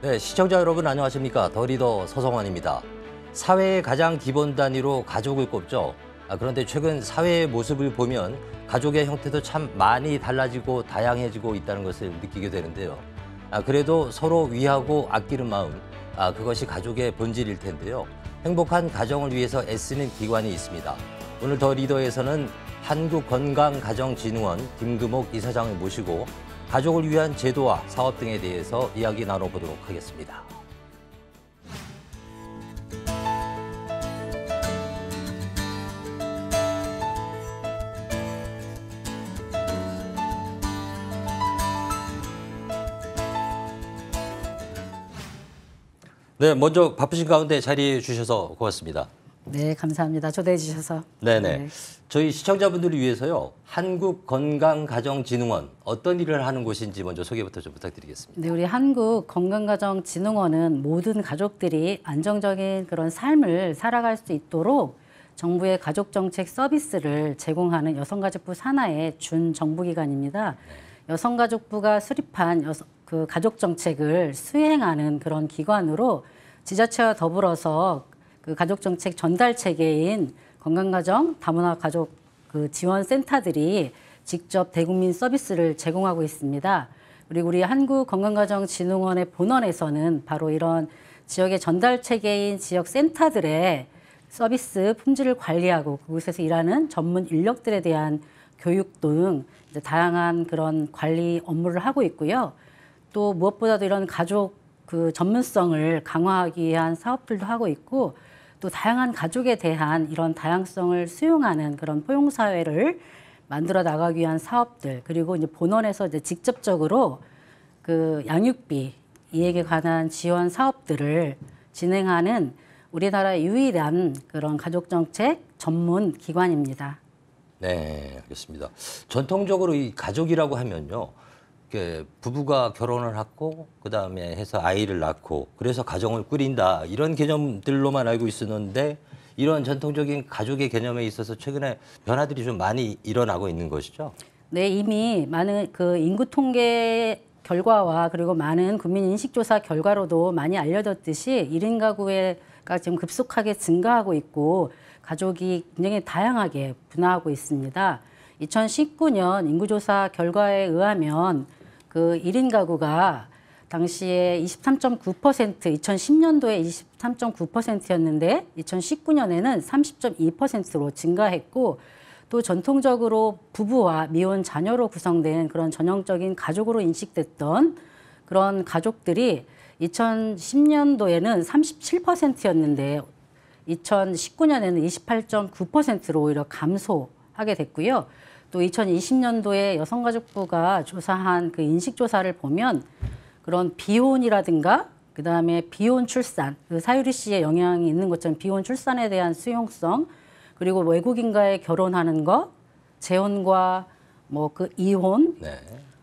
네, 시청자 여러분 안녕하십니까. 더리더 서성환입니다. 사회의 가장 기본 단위로 가족을 꼽죠. 아, 그런데 최근 사회의 모습을 보면 가족의 형태도 참 많이 달라지고 다양해지고 있다는 것을 느끼게 되는데요. 아, 그래도 서로 위하고 아끼는 마음, 아, 그것이 가족의 본질일 텐데요. 행복한 가정을 위해서 애쓰는 기관이 있습니다. 오늘 더 리더에서는 한국건강가정진흥원 김금옥 이사장을 모시고 가족을 위한 제도와 사업 등에 대해서 이야기 나눠보도록 하겠습니다. 네, 먼저 바쁘신 가운데 자리해 주셔서 고맙습니다. 네, 감사합니다. 초대해 주셔서. 네네. 네. 저희 시청자분들을 위해서요. 한국건강가정진흥원 어떤 일을 하는 곳인지 먼저 소개부터 좀 부탁드리겠습니다. 네, 우리 한국건강가정진흥원은 모든 가족들이 안정적인 그런 삶을 살아갈 수 있도록 정부의 가족정책 서비스를 제공하는 여성가족부 산하의 준정부기관입니다. 네. 여성가족부가 수립한 여성, 그 가족정책을 수행하는 그런 기관으로 지자체와 더불어서 그 가족 정책 전달 체계인 건강가정 다문화 가족 그 지원 센터들이 직접 대국민 서비스를 제공하고 있습니다. 그리고 우리 한국건강가정진흥원의 본원에서는 바로 이런 지역의 전달 체계인 지역 센터들의 서비스 품질을 관리하고 그곳에서 일하는 전문 인력들에 대한 교육 등 다양한 그런 관리 업무를 하고 있고요. 또 무엇보다도 이런 가족 그 전문성을 강화하기 위한 사업들도 하고 있고 또 다양한 가족에 대한 이런 다양성을 수용하는 그런 포용 사회를 만들어 나가기 위한 사업들 그리고 이제 본원에서 이제 직접적으로 그 양육비 이익에 관한 지원 사업들을 진행하는 우리나라 유일한 그런 가족 정책 전문 기관입니다. 네, 알겠습니다. 전통적으로 이 가족이라고 하면요. 그 부부가 결혼을 하고 그다음에 해서 아이를 낳고 그래서 가정을 꾸린다 이런 개념들로만 알고 있었는데 이런 전통적인 가족의 개념에 있어서 최근에 변화들이 좀 많이 일어나고 있는 것이죠. 네, 이미 많은 그 인구 통계 결과와 그리고 많은 국민 인식 조사 결과로도 많이 알려졌듯이 1인 가구가 지금 급속하게 증가하고 있고 가족이 굉장히 다양하게 분화하고 있습니다. 2019년 인구조사 결과에 의하면 그 1인 가구가 당시에 23.9% 2010년도에 23.9%였는데 2019년에는 30.2%로 증가했고 또 전통적으로 부부와 미혼 자녀로 구성된 그런 전형적인 가족으로 인식됐던 그런 가족들이 2010년도에는 37%였는데 2019년에는 28.9%로 오히려 감소하게 됐고요. 또 2020년도에 여성가족부가 조사한 그 인식조사를 보면 그런 비혼이라든가 그다음에 비혼 출산, 그 사유리 씨의 영향이 있는 것처럼 비혼 출산에 대한 수용성, 그리고 외국인과의 결혼하는 것, 재혼과 뭐 그 이혼, 네.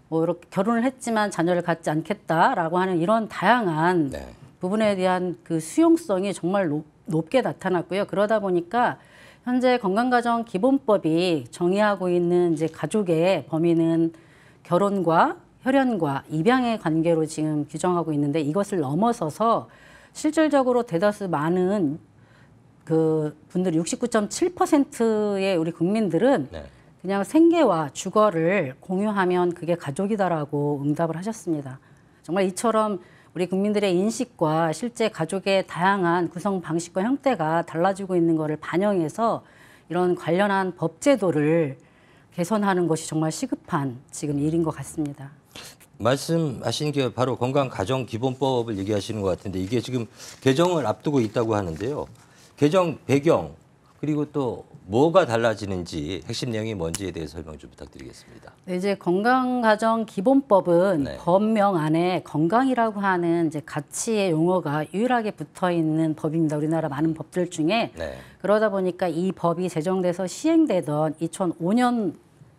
뭐 이렇게 결혼을 했지만 자녀를 갖지 않겠다라고 하는 이런 다양한 네. 부분에 대한 그 수용성이 정말 높, 게 나타났고요. 그러다 보니까 현재 건강가정 기본법이 정의하고 있는 이제 가족의 범위는 결혼과 혈연과 입양의 관계로 지금 규정하고 있는데 이것을 넘어서서 실질적으로 대다수 많은 그 분들 69.7%의 우리 국민들은 네. 그냥 생계와 주거를 공유하면 그게 가족이다라고 응답을 하셨습니다. 정말 이처럼 우리 국민들의 인식과 실제 가족의 다양한 구성 방식과 형태가 달라지고 있는 것을 반영해서 이런 관련한 법 제도를 개선하는 것이 정말 시급한 지금 일인 것 같습니다. 말씀하신 게 바로 건강가정기본법을 얘기하시는 것 같은데 이게 지금 개정을 앞두고 있다고 하는데요. 개정 배경 그리고 또 뭐가 달라지는지 핵심 내용이 뭔지에 대해 설명 좀 부탁드리겠습니다. 네, 이제 건강가정 기본법은 네. 법명 안에 건강이라고 하는 이제 가치의 용어가 유일하게 붙어 있는 법입니다. 우리나라 많은 법들 중에 네. 그러다 보니까 이 법이 제정돼서 시행되던 2005년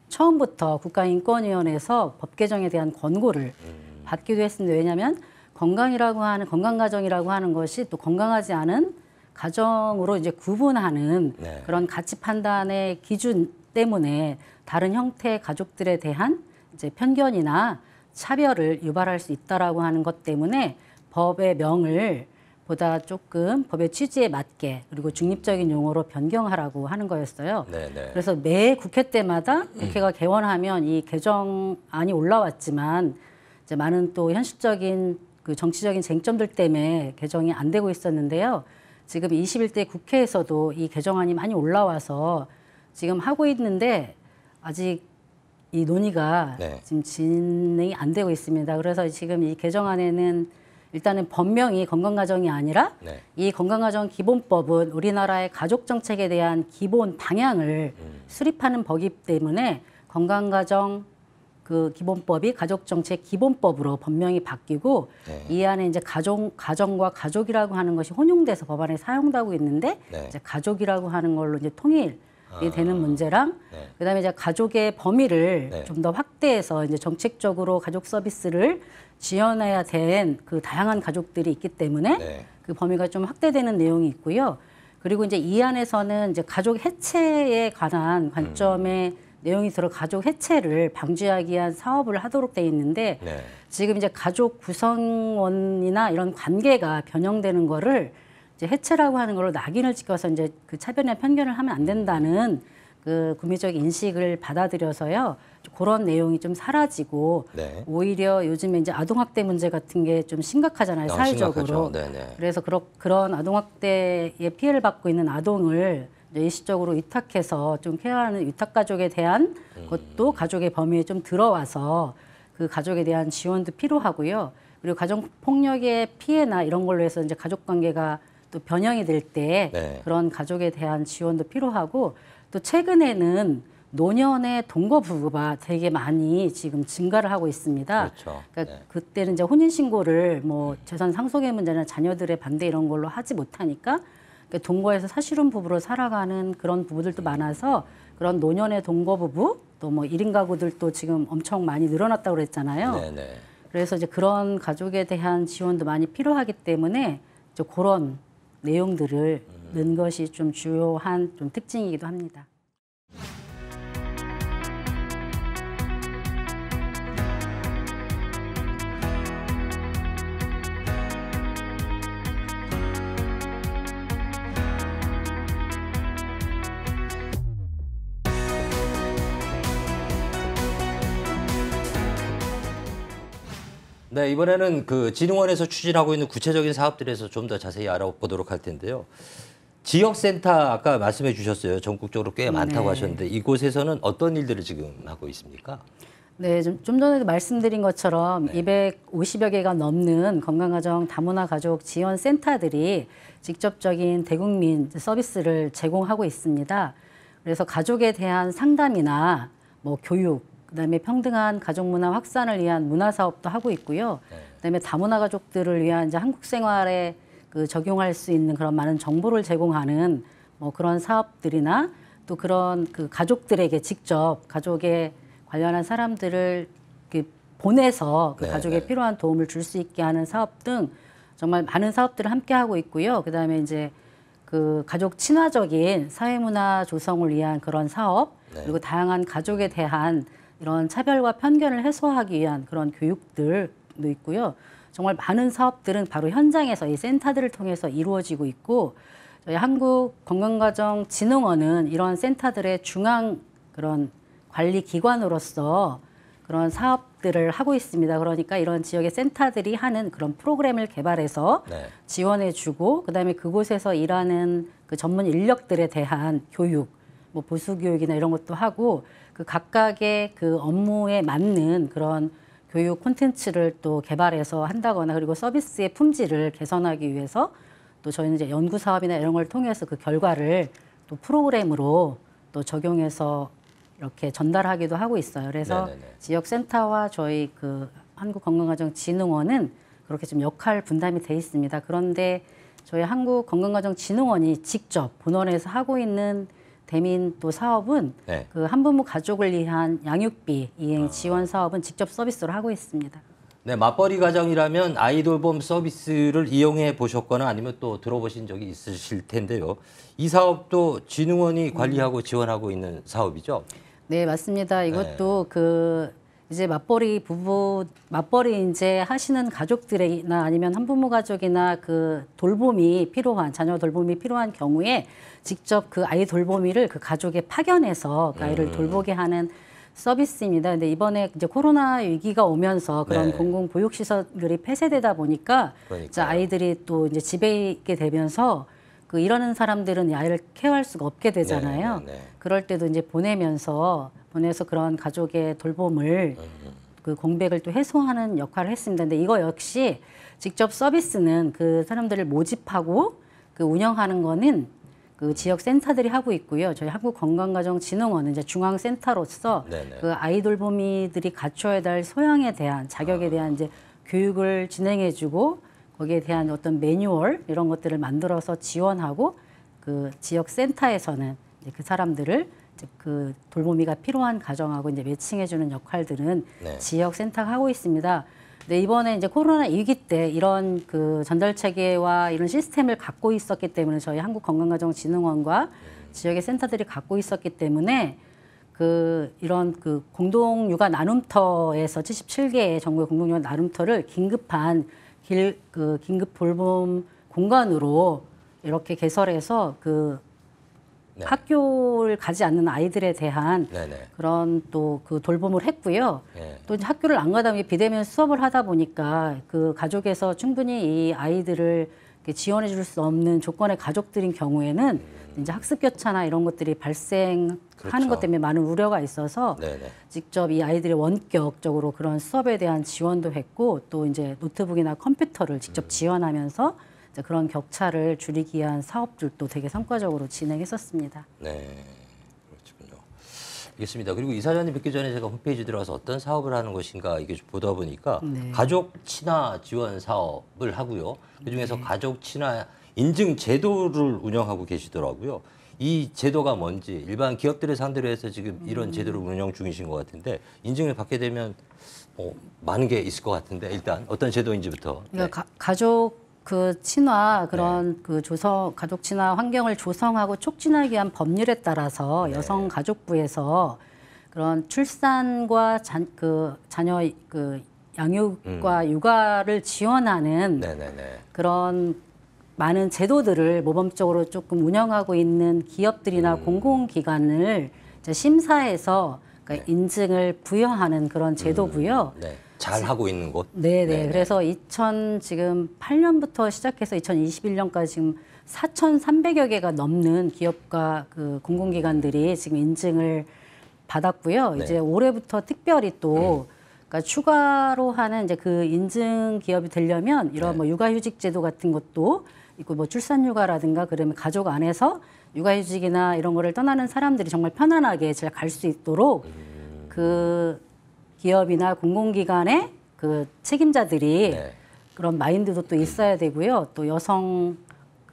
처음부터 국가인권위원회에서 법 개정에 대한 권고를 음. 받기도 했습니다. 왜냐하면 건강이라고 하는 건강가정이라고 하는 것이 또 건강하지 않은 가정으로 이제 구분하는 네. 그런 가치 판단의 기준 때문에 다른 형태의 가족들에 대한 이제 편견이나 차별을 유발할 수 있다라고 하는 것 때문에 법의 명을 보다 조금 법의 취지에 맞게 그리고 중립적인 용어로 변경하라고 하는 거였어요. 네네. 네. 그래서 매 국회 때마다 국회가 개원하면 이 개정안이 올라왔지만 이제 많은 또 현실적인 그 정치적인 쟁점들 때문에 개정이 안 되고 있었는데요. 지금 21대 국회에서도 이 개정안이 많이 올라와서 지금 하고 있는데 아직 이 논의가 네. 지금 진행이 안 되고 있습니다. 그래서 지금 이 개정안에는 일단은 법명이 건강가정이 아니라 네. 이 건강가정 기본법은 우리나라의 가족정책에 대한 기본 방향을 음. 수립하는 법이기 때문에 건강가정 그 기본법이 가족정책 기본법으로 법명이 바뀌고 네. 이 안에 이제 가정 가정과 가족이라고 하는 것이 혼용돼서 법안에 사용되고 있는데 네. 이제 가족이라고 하는 걸로 이제 통일. 이 아. 되는 문제랑 네. 그다음에 이제 가족의 범위를 네. 좀더 확대해서 이제 정책적으로 가족 서비스를 지원해야 된 그 다양한 가족들이 있기 때문에 네. 그 범위가 좀 확대되는 내용이 있고요. 그리고 이제 이 안에서는 이제 가족 해체에 관한 관점의 음. 내용이 들어 가족 해체를 방지하기 위한 사업을 하도록 돼 있는데 네. 지금 이제 가족 구성원이나 이런 관계가 변형되는 거를 이제 해체라고 하는 걸로 낙인을 찍어서 이제 그 차별이나 편견을 하면 안 된다는 그 구미적 인식을 받아들여서요 그런 내용이 좀 사라지고 네. 오히려 요즘에 이제 아동 학대 문제 같은 게 좀 심각하잖아요 어, 사회적으로 네, 네. 그래서 그런 그런 아동 학대에 피해를 받고 있는 아동을 일시적으로 위탁해서 좀 케어하는 위탁 가족에 대한 것도 가족의 범위에 좀 들어와서 그 가족에 대한 지원도 필요하고요. 그리고 가정 폭력의 피해나 이런 걸로 해서 이제 가족 관계가 또 변형이 될때 네. 그런 가족에 대한 지원도 필요하고 또 최근에는 노년의 동거 부부가 되게 많이 지금 증가를 하고 있습니다. 그렇죠. 그러니까 네. 그때는 이제 혼인 신고를 뭐 음. 재산 상속의 문제나 자녀들의 반대 이런 걸로 하지 못하니까 그러니까 동거에서 사실혼 부부로 살아가는 그런 부부들도 네. 많아서 그런 노년의 동거 부부 또 뭐 일인 가구들도 지금 엄청 많이 늘어났다고 그랬잖아요. 네네. 네. 그래서 이제 그런 가족에 대한 지원도 많이 필요하기 때문에 이제 그런 내용들을 음. 넣은 것이 좀 주요한 좀 특징이기도 합니다. 네, 이번에는 그 진흥원에서 추진하고 있는 구체적인 사업들에서 좀 더 자세히 알아보도록 할 텐데요. 지역센터 아까 말씀해 주셨어요. 전국적으로 꽤 많다고 네. 하셨는데 이곳에서는 어떤 일들을 지금 하고 있습니까? 네, 좀, 좀 전에도 말씀드린 것처럼 네. 250여 개가 넘는 건강가정 다문화 가족 지원 센터들이 직접적인 대국민 서비스를 제공하고 있습니다. 그래서 가족에 대한 상담이나 뭐 교육, 그다음에 평등한 가족 문화 확산을 위한 문화 사업도 하고 있고요. 네. 그다음에 다문화 가족들을 위한 이제 한국 생활에 그 적용할 수 있는 그런 많은 정보를 제공하는 뭐 그런 사업들이나 또 그런 그 가족들에게 직접 가족에 관련한 사람들을 그 보내서 그 네. 가족에 네. 필요한 도움을 줄 수 있게 하는 사업 등 정말 많은 사업들을 함께 하고 있고요. 그다음에 이제 그 가족 친화적인 사회문화 조성을 위한 그런 사업 네. 그리고 다양한 가족에 대한 이런 차별과 편견을 해소하기 위한 그런 교육들도 있고요. 정말 많은 사업들은 바로 현장에서 이 센터들을 통해서 이루어지고 있고 저희 한국건강가정진흥원은 이러 센터들의 중앙 그런 관리 기관으로서 그런 사업들을 하고 있습니다. 그러니까 이런 지역의 센터들이 하는 그런 프로그램을 개발해서 네. 지원해주고 그다음에 그곳에서 일하는 그 전문 인력들에 대한 교육, 뭐 보수 교육이나 이런 것도 하고 그 각각의 그 업무에 맞는 그런 교육 콘텐츠를 또 개발해서 한다거나 그리고 서비스의 품질을 개선하기 위해서 또 저희는 이제 연구 사업이나 이런 걸 통해서 그 결과를 또 프로그램으로 또 적용해서 이렇게 전달하기도 하고 있어요. 그래서 네네네. 지역센터와 저희 그 한국건강가정진흥원은 그렇게 좀 역할 분담이 돼 있습니다. 그런데 저희 한국건강가정진흥원이 직접 본원에서 하고 있는 대민 부 사업은 네. 그 한부모 가족을 위한 양육비 이행 아. 지원 사업은 직접 서비스로 하고 있습니다. 네, 맞벌이 가정이라면 아이돌봄 서비스를 이용해 보셨거나 아니면 또 들어보신 적이 있으실 텐데요. 이 사업도 진흥원이 관리하고 음. 지원하고 있는 사업이죠? 네, 맞습니다. 이것도 네. 그 이제 맞벌이 부부 맞벌이 이제 하시는 가족들이나 아니면 한부모 가족이나 그 돌봄이 필요한 자녀 돌봄이 필요한 경우에 직접 그 아이 돌보미를 그 가족에 파견해서 그 아이를 음. 돌보게 하는 서비스입니다. 근데 이번에 이제 코로나 위기가 오면서 그런 네. 공공 보육 시설들이 폐쇄되다 보니까 자 아이들이 또 이제 집에 있게 되면서 그이러는 사람들은 아이를 케어할 수가 없게 되잖아요. 네, 네, 네. 그럴 때도 이제 보내면서 보내서 그런 가족의 돌봄을 네, 네. 그 공백을 또 해소하는 역할을 했습니다. 근데 이거 역시 직접 서비스는 그 사람들을 모집하고 그 운영하는 거는 그 지역 센터들이 하고 있고요. 저희 한국건강가정진흥원은 이제 중앙센터로서 네, 그 아이돌 보미들이 갖춰야 될 소양에 대한 자격에 아. 대한 이제 교육을 진행해주고 거기에 대한 어떤 매뉴얼 이런 것들을 만들어서 지원하고 그 지역 센터에서는 이제 그 사람들을 그 돌보미가 필요한 가정하고 이제 매칭해주는 역할들은 네. 지역 센터가 하고 있습니다. 근데 이번에 이제 코로나 위기 때 이런 그 전달 체계와 이런 시스템을 갖고 있었기 때문에 저희 한국건강가정진흥원과 네. 지역의 센터들이 갖고 있었기 때문에 그 이런 그 공동 육아 나눔터에서 77개의 정부의 공동 육아 나눔터를 긴급한 길그 긴급 돌봄 공간으로 이렇게 개설해서 그 네. 학교를 가지 않는 아이들에 대한 네네. 네. 그런 또 그 돌봄을 했고요. 네. 또 학교를 안 가다 보니 비대면 수업을 하다 보니까 그 가족에서 충분히 이 아이들을 지원해 줄 수 없는 조건의 가족들인 경우에는 음. 이제 학습 교차나 이런 것들이 발생하는 그렇죠. 것 때문에 많은 우려가 있어서 네네. 네. 직접 이 아이들의 원격적으로 그런 수업에 대한 지원도 했고 또 이제 노트북이나 컴퓨터를 직접 음. 지원하면서 그런 격차를 줄이기 위한 사업들도 되게 성과적으로 진행했었습니다. 네, 그렇군요. 알겠습니다. 그리고 이사장님 뵙기 전에 제가 홈페이지 들어가서 어떤 사업을 하는 것인가 이게 보다 보니까 네. 가족 친화 지원 사업을 하고요. 그중에서 네. 가족 친화 인증 제도를 운영하고 계시더라고요. 이 제도가 뭔지 일반 기업들을 상대로 해서 지금 이런 음. 제도를 운영 중이신 것 같은데 인증을 받게 되면 어, 많은 게 있을 것 같은데 일단 어떤 제도인지부터. 그러니까 네. 가, 족그 친화 그런 네. 그 조성 가족 친화 환경을 조성하고 촉진하기 위한 법률에 따라서 네. 여성가족부에서 그런 출산과 잔, 그 자녀 그 양육과 음. 육아를 지원하는 네네네. 네, 네. 그런 많은 제도들을 모범적으로 조금 운영하고 있는 기업들이나 음. 공공기관을 이제 심사해서 그니까 네. 인증을 부여하는 그런 음. 제도고요. 음. 네. 잘 하고 있는 곳. 네, 네. 네, 네. 그래서 2000 지금 8년부터 시작해서 2021년까지 지금 4,300여 개가 넘는 기업과 그 공공기관들이 지금 인증을 받았고요. 네. 이제 올해부터 특별히 또 음. 그러니까 추가로 하는 이제 그 인증 기업이 되려면 이런 네. 뭐 육아휴직 제도 같은 것도 있고 뭐 출산휴가라든가 그러면 가족 안에서 육아휴직이나 이런 거를 떠나는 사람들이 정말 편안하게 잘 갈 수 있도록 음. 그 기업이나 공공기관의 그 책임자들이 네. 그런 마인드도 또 있어야 되고요. 또 여성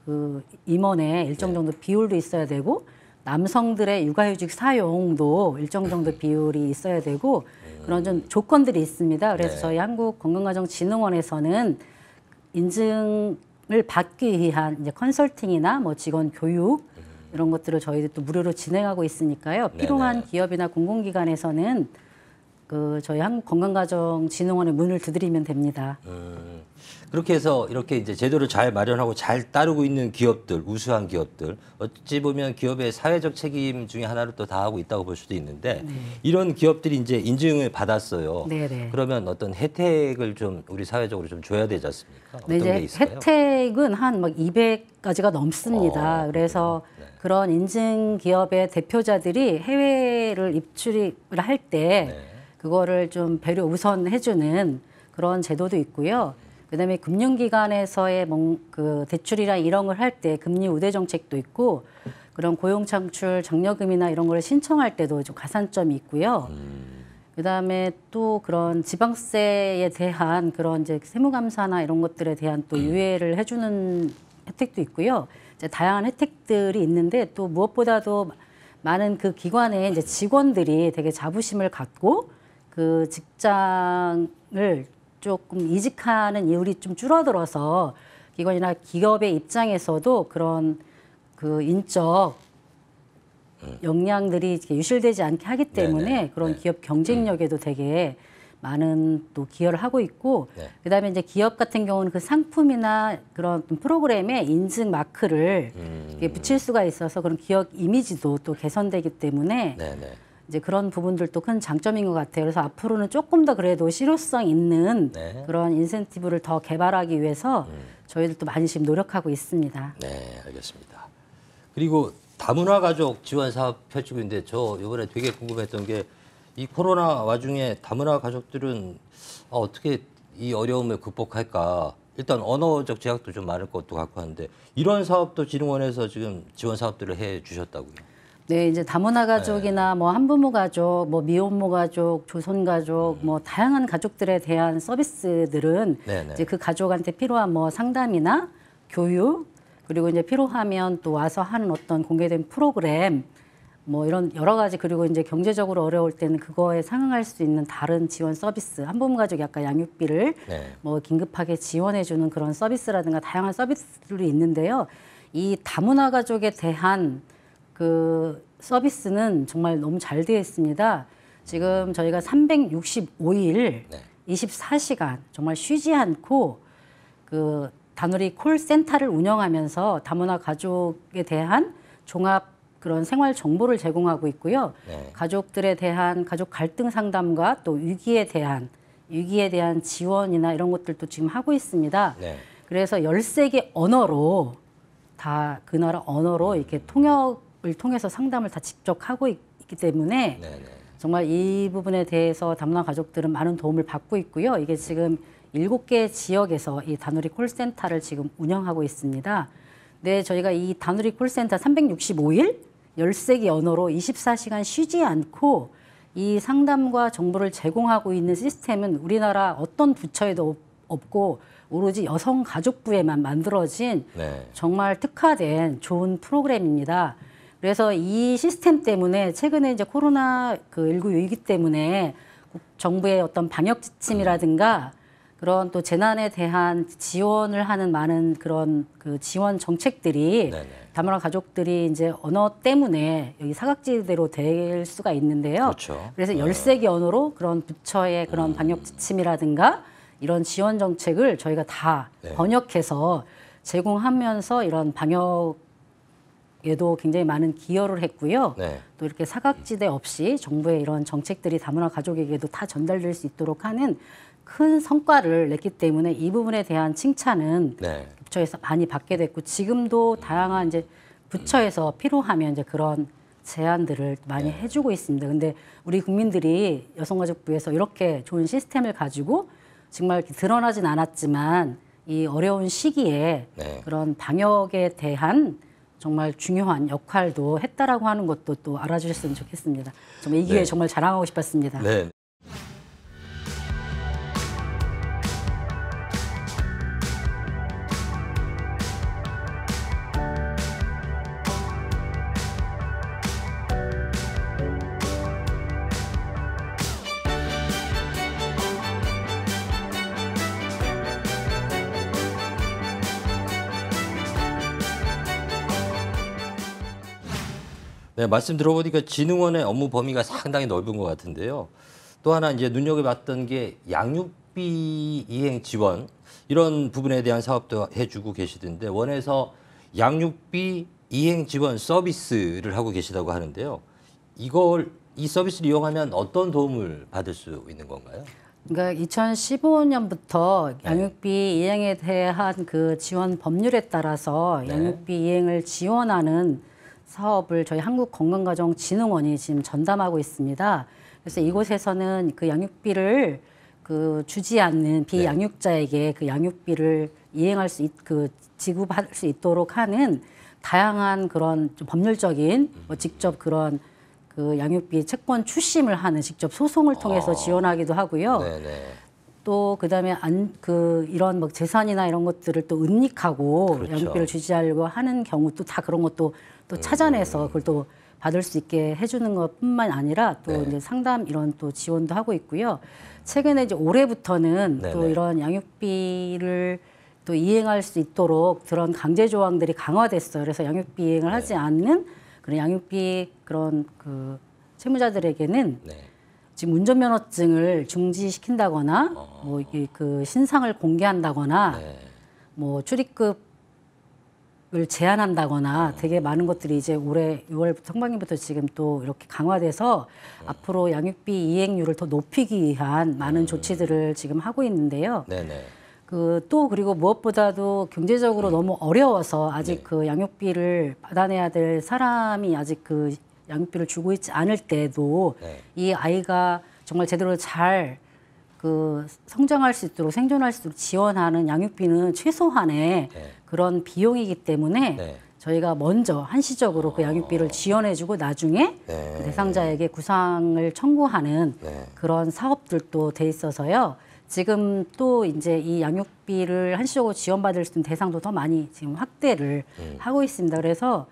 그 임원의 일정 네. 정도 비율도 있어야 되고 남성들의 육아휴직 사용도 일정 정도 비율이 있어야 되고 그런 좀 음. 조건들이 있습니다. 그래서 네. 저희 한국건강가정진흥원에서는 인증을 받기 위한 이제 컨설팅이나 뭐 직원 교육 음. 이런 것들을 저희도 또 무료로 진행하고 있으니까요. 네, 필요한 네네. 기업이나 공공기관에서는 그 저희 한 건강가정진흥원의 문을 두드리면 됩니다. 음, 그렇게 해서 이렇게 이제 제도를 잘 마련하고 잘 따르고 있는 기업들, 우수한 기업들, 어찌 보면 기업의 사회적 책임 중에 하나를 또 다하고 있다고 볼 수도 있는데 네. 이런 기업들이 이제 인증을 받았어요. 네네. 네. 그러면 어떤 혜택을 좀 우리 사회적으로 좀 줘야 되지 않습니까? 네, 어떤 게 있어요? 혜택은 한 막 200가지가 넘습니다. 어, 그래서 네. 그런 인증 기업의 대표자들이 해외를 입출을 할때 네. 그거를 좀 배려 우선 해주는 그런 제도도 있고요. 그다음에 금융기관에서의 그 대출이나 이런 걸 할 때 금리 우대 정책도 있고 그런 고용 창출 장려금이나 이런 걸 신청할 때도 좀 가산점이 있고요. 그다음에 또 그런 지방세에 대한 그런 이제 세무감사나 이런 것들에 대한 또 음. 유예를 해주는 혜택도 있고요. 이제 다양한 혜택들이 있는데 또 무엇보다도 많은 그 기관의 이제 직원들이 되게 자부심을 갖고 그 직장을 조금 이직하는 이율이 좀 줄어들어서 기관이나 기업의 입장에서도 그런 그 인적 네. 역량들이 유실되지 않게 하기 때문에 네네. 그런 네. 기업 경쟁력에도 되게 많은 또 기여를 하고 있고 네. 그다음에 이제 기업 같은 경우는 그 상품이나 그런 프로그램에 인증 마크를 음. 붙일 수가 있어서 그런 기업 이미지도 또 개선되기 때문에 네네. 이제 그런 부분들도 큰 장점인 것 같아요. 그래서 앞으로는 조금 더 그래도 실효성 있는 네. 그런 인센티브를 더 개발하기 위해서 음. 저희들도 많이 지금 노력하고 있습니다. 네, 알겠습니다. 그리고 다문화 가족 지원 사업 펼치고 있는데 저 이번에 되게 궁금했던 게 이 코로나 와중에 다문화 가족들은 아, 어떻게 이 어려움을 극복할까? 일단 언어적 제약도 좀 많을 것도 같고 한데 이런 사업도 진흥원에서 지금 지원 사업들을 해 주셨다고요. 네, 이제 다문화 네. 가족이나 뭐 한부모 가족, 뭐 미혼모 가족, 조선 가족, 뭐 음. 다양한 가족들에 대한 서비스들은 네, 네. 이제 그 가족한테 필요한 뭐 상담이나 교육 그리고 이제 필요하면 또 와서 하는 어떤 공개된 프로그램 뭐 이런 여러 가지 그리고 이제 경제적으로 어려울 때는 그거에 상응할 수 있는 다른 지원 서비스 한부모 가족 약간 양육비를 네. 뭐 긴급하게 지원해 주는 그런 서비스라든가 다양한 서비스들이 있는데요. 이 다문화 가족에 대한 그 서비스는 정말 너무 잘 되어 있습니다. 지금 저희가 365일 네. 24시간 정말 쉬지 않고 그 단우리 콜센터를 운영하면서 다문화 가족에 대한 종합 그런 생활 정보를 제공하고 있고요. 네. 가족들에 대한 가족 갈등 상담과 또 위기에 대한 위기에 대한 지원이나 이런 것들도 지금 하고 있습니다. 네. 그래서 열세 개 언어로 다 그 나라 언어로 음. 이렇게 통역 통해서 상담을 다 직접 하고 있, 기 때문에 네네. 네. 정말 이 부분에 대해서 담난 가족들은 많은 도움을 받고 있고요. 이게 지금 일곱 개 지역에서 이 다누리 콜센터를 지금 운영하고 있습니다. 네, 저희가 이 다누리 콜센터 365일 열3개 언어로 24시간 쉬지 않고 이 상담과 정보를 제공하고 있는 시스템은 우리나라 어떤 부처에도 없고 오로지 여성가족부에만 만들어진 네. 정말 특화된 좋은 프로그램입니다. 그래서 이 시스템 때문에 최근에 이제 코로나 그19 위기 때문에 정부의 어떤 방역 지침이라든가 그런 또 재난에 대한 지원을 하는 많은 그런 그 지원 정책들이 다문화 가족들이 이제 언어 때문에 여기 사각지대로 될 수가 있는데요. 그렇죠. 그래서 네. 열세개 언어로 그런 부처의 그런 음. 방역 지침이라든가 이런 지원 정책을 저희가 다 네. 번역해서 제공하면서 이런 방역 에도 굉장히 많은 기여를 했고요. 네. 또 이렇게 사각지대 없이 정부의 이런 정책들이 다문화 가족에게도 다 전달될 수 있도록 하는 큰 성과를 냈기 때문에 이 부분에 대한 칭찬은 네. 부처에서 많이 받게 됐고 지금도 다양한 이제 부처에서 필요하면 이제 그런 제안들을 많이 네. 해주고 있습니다. 근데 우리 국민들이 여성가족부에서 이렇게 좋은 시스템을 가지고 정말 드러나진 않았지만 이 어려운 시기에 네. 그런 방역에 대한 정말 중요한 역할도 했다라고 하는 것도 또 알아주셨으면 좋겠습니다. 정말 이 기회에 네. 정말 자랑하고 싶었습니다. 네. 네, 말씀 들어보니까 진흥원의 업무 범위가 상당히 넓은 것 같은데요. 또 하나 이제 눈여겨봤던 게 양육비 이행 지원 이런 부분에 대한 사업도 해주고 계시던데 원에서 양육비 이행 지원 서비스를 하고 계시다고 하는데요. 이걸 이 서비스를 이용하면 어떤 도움을 받을 수 있는 건가요? 그러니까 2015년부터 양육비 네. 이행에 대한 그 지원 법률에 따라서 네. 양육비 네. 이행을 지원하는 사업을 저희 한국건강가정진흥원이 지금 전담하고 있습니다. 그래서 음. 이곳에서는 그 양육비를 그 주지 않는 네. 비양육자에게 그 양육비를 이행할 수, 있, 그 지급할 수 있도록 하는 다양한 그런 좀 법률적인 뭐 음. 직접 그런 그 양육비 채권 추심을 하는 직접 소송을 통해서 어. 지원하기도 하고요. 네, 네. 또 그다음에 안 그 이런 뭐 재산이나 이런 것들을 또 은닉하고 그렇죠. 양육비를 주지하려고 하는 경우도 다 그런 것도 또 음. 찾아내서 그걸 또 받을 수 있게 해주는 것뿐만 아니라 또 네. 이제 상담 이런 또 지원도 하고 있고요. 최근에 이제 올해부터는 네네. 또 이런 양육비를 또 이행할 수 있도록 그런 강제 조항들이 강화됐어요. 그래서 양육비 이행을 네. 하지 않는 그런 양육비 그런 그 채무자들에게는 네. 지금 운전면허증을 중지시킨다거나 어... 뭐 이게 그 신상을 공개한다거나 네. 뭐 출입급 을 제한한다거나 네. 되게 많은 것들이 이제 올해 6월부터 상반기부터 지금 또 이렇게 강화돼서 음. 앞으로 양육비 이행률을 더 높이기 위한 많은 음. 조치들을 지금 하고 있는데요. 네네. 그 또 그리고 무엇보다도 경제적으로 음. 너무 어려워서 아직 네. 그 양육비를 받아내야 될 사람이 아직 그 양육비를 주고 있지 않을 때도 네. 이 아이가 정말 제대로 잘그 성장할 수 있도록 생존할 수 있도록 지원하는 양육비는 최소한의 네. 그런 비용이기 때문에 네. 저희가 먼저 한시적으로 그 어. 양육비를 지원해주고 나중에 네. 그 대상자에게 구상을 청구하는 네. 그런 사업들도 돼 있어서요. 지금 또 이제 이 양육비를 한시적으로 지원받을 수 있는 대상도 더 많이 지금 확대를 음. 하고 있습니다. 그래서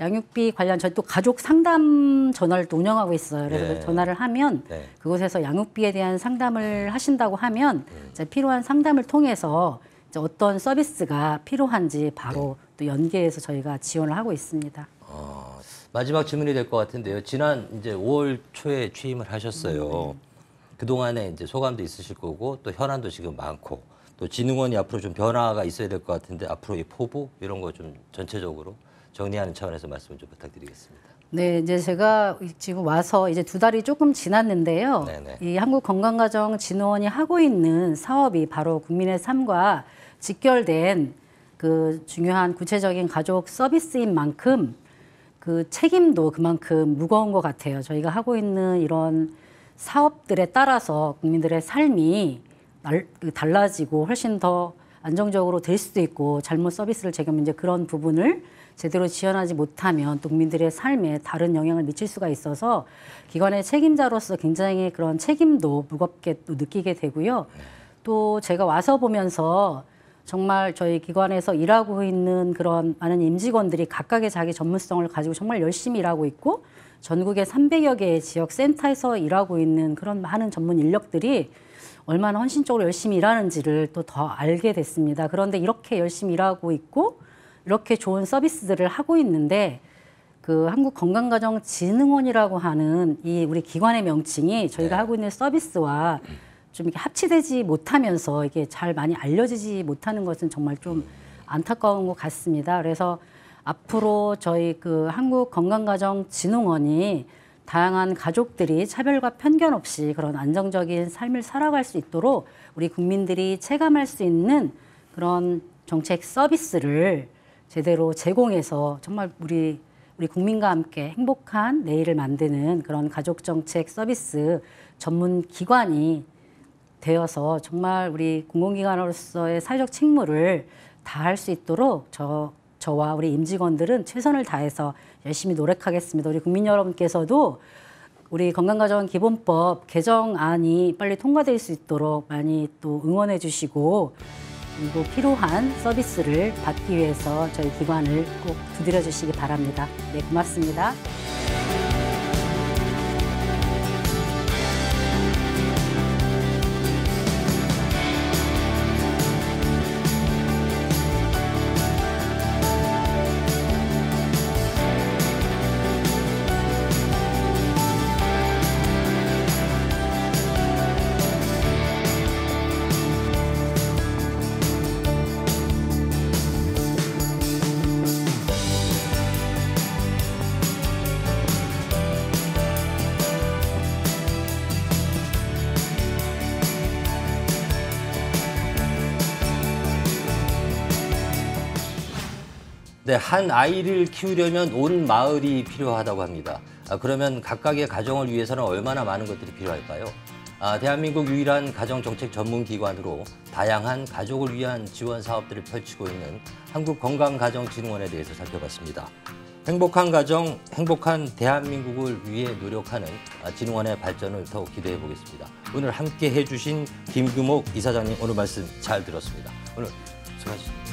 양육비 관련 저희 또 가족 상담 전화를 또 운영하고 있어요. 그래서 네. 전화를 하면 네. 그곳에서 양육비에 대한 상담을 하신다고 하면 음. 이 필요한 상담을 통해서 이제 어떤 서비스가 필요한지 바로 네. 또 연계해서 저희가 지원을 하고 있습니다. 어, 마지막 질문이 될 것 같은데요. 지난 이제 5월 초에 취임을 하셨어요. 네. 그동안에 이제 소감도 있으실 거고 또 현안도 지금 많고 또 진흥원이 앞으로 좀 변화가 있어야 될 것 같은데 앞으로의 포부 이런 거 좀 전체적으로 정리하는 차원에서 말씀 을좀 부탁드리겠습니다. 네, 이제 제가 지금 와서 이제 두 달이 조금 지났는데요. 네네. 이 한국건강가정진흥원이 하고 있는 사업이 바로 국민의 삶과 직결된 그 중요한 구체적인 가족 서비스인 만큼 그 책임도 그만큼 무거운 것 같아요. 저희가 하고 있는 이런 사업들에 따라서 국민들의 삶이 그 달라지고 훨씬 더 안정적으로 될 수도 있고 잘못 서비스를 제기 이제 그런 부분을 제대로 지원하지 못하면 농민들의 삶에 다른 영향을 미칠 수가 있어서 기관의 책임자로서 굉장히 그런 책임도 무겁게 또 느끼게 되고요. 또 제가 와서 보면서 정말 저희 기관에서 일하고 있는 그런 많은 임직원들이 각각의 자기 전문성을 가지고 정말 열심히 일하고 있고 전국의 300여 개의 지역 센터에서 일하고 있는 그런 많은 전문 인력들이 얼마나 헌신적으로 열심히 일하는지를 또 더 알게 됐습니다. 그런데 이렇게 열심히 일하고 있고 이렇게 좋은 서비스들을 하고 있는데 그 한국건강가정진흥원이라고 하는 이 우리 기관의 명칭이 저희가 네. 하고 있는 서비스와 좀 이렇게 합치되지 못하면서 이게 잘 많이 알려지지 못하는 것은 정말 좀 안타까운 것 같습니다. 그래서 앞으로 저희 그 한국건강가정진흥원이 다양한 가족들이 차별과 편견 없이 그런 안정적인 삶을 살아갈 수 있도록 우리 국민들이 체감할 수 있는 그런 정책 서비스를 제대로 제공해서 정말 우리 우리 국민과 함께 행복한 내일을 만드는 그런 가족 정책 서비스 전문 기관이 되어서 정말 우리 공공기관으로서의 사회적 책무를 다할 수 있도록 저 저와 우리 임직원들은 최선을 다해서 열심히 노력하겠습니다. 우리 국민 여러분께서도 우리 건강가정 기본법 개정안이 빨리 통과될 수 있도록 많이 또 응원해 주시고 그리고 필요한 서비스를 받기 위해서 저희 기관을 꼭 두드려 주시기 바랍니다. 네, 고맙습니다. 네, 한 아이를 키우려면 온 마을이 필요하다고 합니다. 아, 그러면 각각의 가정을 위해서는 얼마나 많은 것들이 필요할까요? 아, 대한민국 유일한 가정정책 전문기관으로 다양한 가족을 위한 지원 사업들을 펼치고 있는 한국건강가정진흥원에 대해서 살펴봤습니다. 행복한 가정, 행복한 대한민국을 위해 노력하는 아, 진흥원의 발전을 더욱 기대해 보겠습니다. 오늘 함께 해주신 김규목 이사장님 오늘 말씀 잘 들었습니다. 오늘 수고하셨습니다.